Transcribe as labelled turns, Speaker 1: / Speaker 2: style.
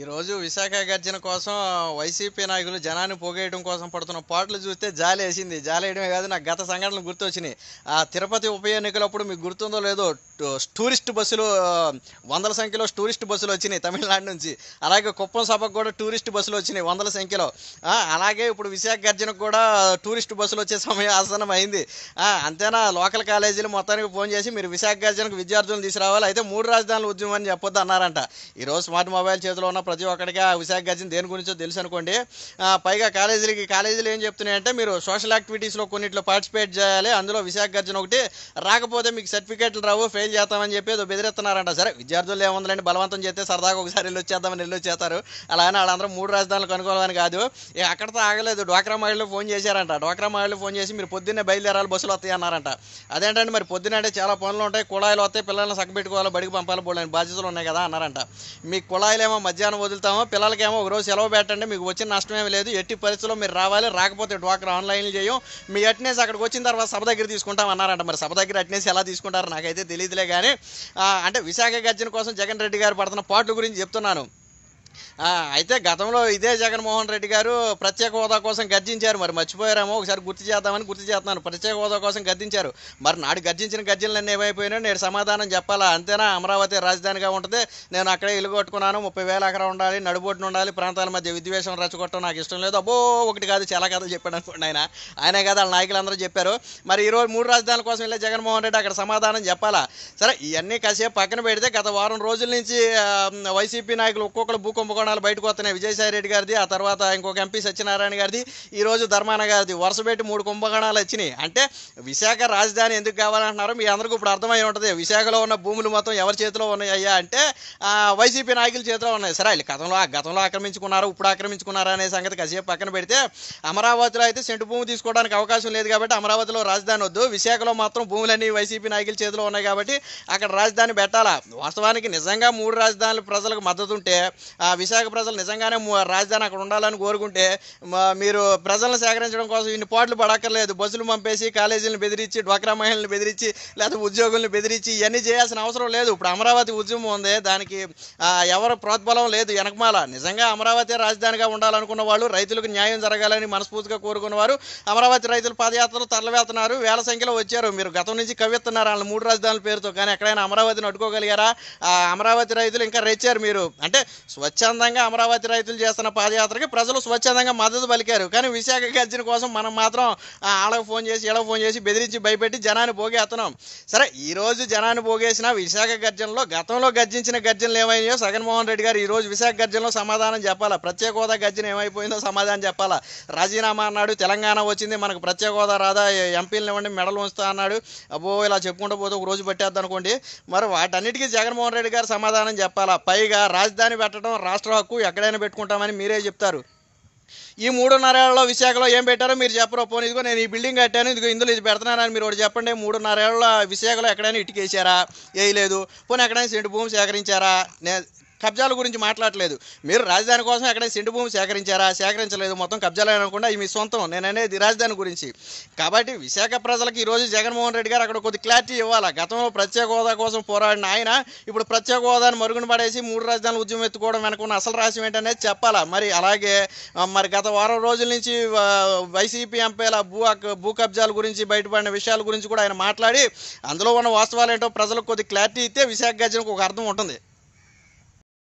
Speaker 1: ఈరోజు విశాఖ గర్జన కోసం వైసీపీ నాయకులు జనాన్ని పోగేయడం కోసం పడుతున్న పాటలు చూస్తే జాలి వేసింది జాలి వేయడమే కాదు నాకు గత సంఘటనలు గుర్తొచ్చినాయి ఆ తిరుపతి ఉప ఎన్నికలప్పుడు మీకు గుర్తుందో లేదో టూరిస్ట్ బస్సులు వందల సంఖ్యలో టూరిస్ట్ బస్సులు వచ్చినాయి తమిళనాడు నుంచి అలాగే కుప్పం సభకు కూడా టూరిస్ట్ బస్సులు వచ్చినాయి వందల సంఖ్యలో అలాగే ఇప్పుడు విశాఖ గర్జనకు కూడా టూరిస్ట్ బస్సులు వచ్చే సమయం ఆసనం అయింది అంతేనా లోకల్ కాలేజీలు మొత్తానికి ఫోన్ చేసి మీరు విశాఖ గర్జనకు విద్యార్థులను తీసుకురావాలి అయితే మూడు రాజధానులు ఉద్యమం అని చెప్పొద్దు అన్నారంట ఈరోజు స్మార్ట్ మొబైల్ చేతిలో ఉన్న ప్రతి ఒక్కడికి ఆ విశాఖ గజన్ దేని గురించో తెలుసు అనుకోండి పైగా కాలేజీలకి కాలేజీలు ఏం చెప్తున్నాయంటే మీరు సోషల్ యాక్టివిటీస్లో కొన్నిట్లో పార్టిసిపేట్ చేయాలి అందులో విశాఖ గర్జన్ ఒకటి రాకపోతే మీకు సర్టిఫికేట్లు రావు ఫెయిల్ చేస్తామని చెప్పి ఏదో బెదిరిస్తున్నారంట సరే విద్యార్థులు ఏముందండి బలవంతం చేస్తే సరదాగా ఒకసారి వెళ్ళి వచ్చేద్దామని వెళ్ళి వచ్చేస్తారు అలానే వాళ్ళందరూ మూడు రాజధానులకు కనుక్కోవాలని కాదు అక్కడతో ఆగలేదు డ్వాక్రా మహిళలు ఫోన్ చేశారంట డ్వాక్రా మహిళలు ఫోన్ చేసి మీరు పొద్దున్నే బయలుదేరాలి బస్సులు వస్తాయి అన్నారంట అదేంటంటే మరి పొద్దున్న అంటే చాలా పనులు ఉంటాయి కుళాయిలు వస్తాయి పిల్లల్ని సగ్గబెట్టుకోవాలి బడికి పంపాలి బోళ్ళని బాధ్యతలు ఉన్నాయి కదా అన్నారంట మీ కుళాయిలేమో మధ్యాహ్నం రంజాన్ వదులుతామో పిల్లలకేమో ఒక రోజు సెలవు పెట్టండి మీకు వచ్చిన నష్టం ఏమీ లేదు ఎట్టి పరిస్థితుల్లో మీరు రావాలి రాకపోతే డ్వాక్రా ఆన్లైన్ చేయం మీ అట్నేసి అక్కడికి వచ్చిన తర్వాత సభ దగ్గర తీసుకుంటాం అన్నారంట మరి సభ దగ్గర అటెండెన్స్ ఎలా తీసుకుంటారో నాకైతే తెలియదులే కానీ అంటే విశాఖ గర్జన కోసం జగన్ రెడ్డి గారు పడుతున్న పాటల గురించి చెప్తున్నాను అయితే గతంలో ఇదే జగన్మోహన్ రెడ్డి గారు ప్రత్యేక హోదా కోసం గర్జించారు మరి మర్చిపోయారేమో ఒకసారి గుర్తు చేద్దామని గుర్తు చేస్తున్నాను ప్రత్యేక హోదా కోసం గర్జించారు మరి నాడు గర్జించిన అన్నీ ఏమైపోయినా నేను సమాధానం చెప్పాలా అంతేనా అమరావతి రాజధానిగా ఉంటుంది నేను అక్కడే ఇల్లు కొట్టుకున్నాను ముప్పై వేల అక్కడ ఉండాలి నడుబొట్టున ఉండాలి ప్రాంతాల మధ్య విద్వేషం రచ్చగొట్టడం నాకు ఇష్టం లేదు అబ్బో ఒకటి కాదు చాలా కాదు చెప్పాడు అనుకోండి ఆయన ఆయనే కాదు వాళ్ళ నాయకులందరూ చెప్పారు మరి ఈరోజు మూడు రాజధానుల కోసం వెళ్ళే జగన్మోహన్ రెడ్డి అక్కడ సమాధానం చెప్పాలా సరే ఇవన్నీ కసేపు పక్కన పెడితే గత వారం రోజుల నుంచి వైసీపీ నాయకులు ఒక్కొక్కరు బుక్ కుంభకోణాలు బయటకు వస్తున్నాయి విజయసాయి రెడ్డి గారిది ఆ తర్వాత ఇంకొక ఎంపీ సత్యనారాయణ గారిది ఈరోజు ధర్మాన గారిది వరుస పెట్టి మూడు కుంభకోణాలు వచ్చినాయి అంటే విశాఖ రాజధాని ఎందుకు కావాలంటున్నారో మీ అందరికీ ఇప్పుడు అర్థమై ఉంటుంది విశాఖలో ఉన్న భూములు మొత్తం ఎవరి చేతిలో ఉన్నాయ్యా అంటే వైసీపీ నాయకుల చేతిలో ఉన్నాయి సరే వాళ్ళు గతంలో గతంలో ఆక్రమించుకున్నారు ఇప్పుడు ఆక్రమించుకున్నారా అనే సంగతి కాసేపు పక్కన పెడితే అమరావతిలో అయితే సెంటు భూమి తీసుకోవడానికి అవకాశం లేదు కాబట్టి అమరావతిలో రాజధాని వద్దు విశాఖలో మాత్రం భూములన్నీ వైసీపీ నాయకుల చేతిలో ఉన్నాయి కాబట్టి అక్కడ రాజధాని పెట్టాలా వాస్తవానికి నిజంగా మూడు రాజధానులు ప్రజలకు మద్దతు ఉంటే విశాఖ ప్రజలు నిజంగానే రాజధాని అక్కడ ఉండాలని కోరుకుంటే మీరు ప్రజలను సేకరించడం కోసం ఇన్ని పాటలు పడక్కర్లేదు బస్సులు పంపేసి కాలేజీలను బెదిరించి డ్వాక్రా మహిళలను బెదిరించి లేదా ఉద్యోగులను బెదిరించి ఇవన్నీ చేయాల్సిన అవసరం లేదు ఇప్పుడు అమరావతి ఉద్యమం ఉంది దానికి ఎవరు ప్రోద్బలం లేదు వెనకమాల నిజంగా అమరావతి రాజధానిగా ఉండాలనుకున్న వాళ్ళు రైతులకు న్యాయం జరగాలని మనస్ఫూర్తిగా కోరుకున్నవారు అమరావతి రైతులు పాదయాత్రలు తరలివేస్తున్నారు వేల సంఖ్యలో వచ్చారు మీరు గతం నుంచి కవిత్తున్నారు వాళ్ళ మూడు రాజధానుల పేరుతో కానీ ఎక్కడైనా అమరావతిని అడ్డుకోగలిగారా అమరావతి రైతులు ఇంకా రెచ్చారు మీరు అంటే స్వచ్ఛ స్వచ్ఛందంగా అమరావతి రైతులు చేస్తున్న పాదయాత్రకి ప్రజలు స్వచ్ఛందంగా మద్దతు పలికారు కానీ విశాఖ గర్జన కోసం మనం మాత్రం ఆడకు ఫోన్ చేసి ఇలా ఫోన్ చేసి బెదిరించి భయపెట్టి జనాన్ని పోగేస్తున్నాం సరే ఈరోజు జనాన్ని పోగేసిన విశాఖ గర్జనలో గతంలో గర్జించిన గర్జనలు ఏమయ్యాయో జగన్మోహన్ రెడ్డి గారు ఈరోజు విశాఖ గర్జనలో సమాధానం చెప్పాలా ప్రత్యేక హోదా గర్జన ఏమైపోయిందో సమాధానం చెప్పాలా రాజీనామా అన్నాడు తెలంగాణ వచ్చింది మనకు ప్రత్యేక హోదా రాదా ఎంపీలను ఇవ్వండి మెడలు ఉంచుతా అన్నాడు అబ్బో ఇలా చెప్పుకుంటూ పోతే ఒక రోజు పట్టేద్దాం అనుకోండి మరి వాటన్నిటికీ జగన్మోహన్ రెడ్డి గారు సమాధానం చెప్పాలా పైగా రాజధాని పెట్టడం రాష్ట్ర హక్కు ఎక్కడైనా పెట్టుకుంటామని మీరే చెప్తారు ఈ ఏళ్ళలో విశాఖలో ఏం పెట్టారో మీరు చెప్పరు పోనీ ఇదిగో నేను ఈ బిల్డింగ్ కట్టాను ఇదిగో ఇందులో ఇది పెడతానని మీరు ఒకటి చెప్పండి ఏళ్ళ విశాఖలో ఎక్కడైనా ఇటుకేసారా వేయలేదు పోనీ ఎక్కడైనా సెంటు భూమి సేకరించారా కబ్జాల గురించి మాట్లాడలేదు మీరు రాజధాని కోసం ఎక్కడ సిండు భూమి సేకరించారా సేకరించలేదు మొత్తం కబ్జాలే అనుకుంటే ఇవి మీ సొంతం నేననేది రాజధాని గురించి కాబట్టి విశాఖ ప్రజలకు ఈరోజు జగన్మోహన్ రెడ్డి గారు అక్కడ కొద్ది క్లారిటీ ఇవ్వాలి గతంలో ప్రత్యేక హోదా కోసం పోరాడిన ఆయన ఇప్పుడు ప్రత్యేక హోదాను మరుగున పడేసి మూడు రాజధానులు ఉద్యమం ఎత్తుకోవడం వెనకున్న అసలు రాసి ఏంటనేది చెప్పాలా మరి అలాగే మరి గత వారం రోజుల నుంచి వైసీపీ ఎంపీల భూ భూ కబ్జాల గురించి బయటపడిన విషయాల గురించి కూడా ఆయన మాట్లాడి అందులో ఉన్న వాస్తవాలు ఏంటో ప్రజలకు కొద్ది క్లారిటీ ఇస్తే విశాఖ గజనకు ఒక అర్థం ఉంటుంది